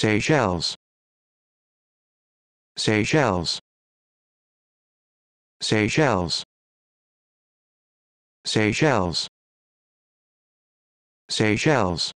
Seychelles Seychelles Seychelles Seychelles Seychelles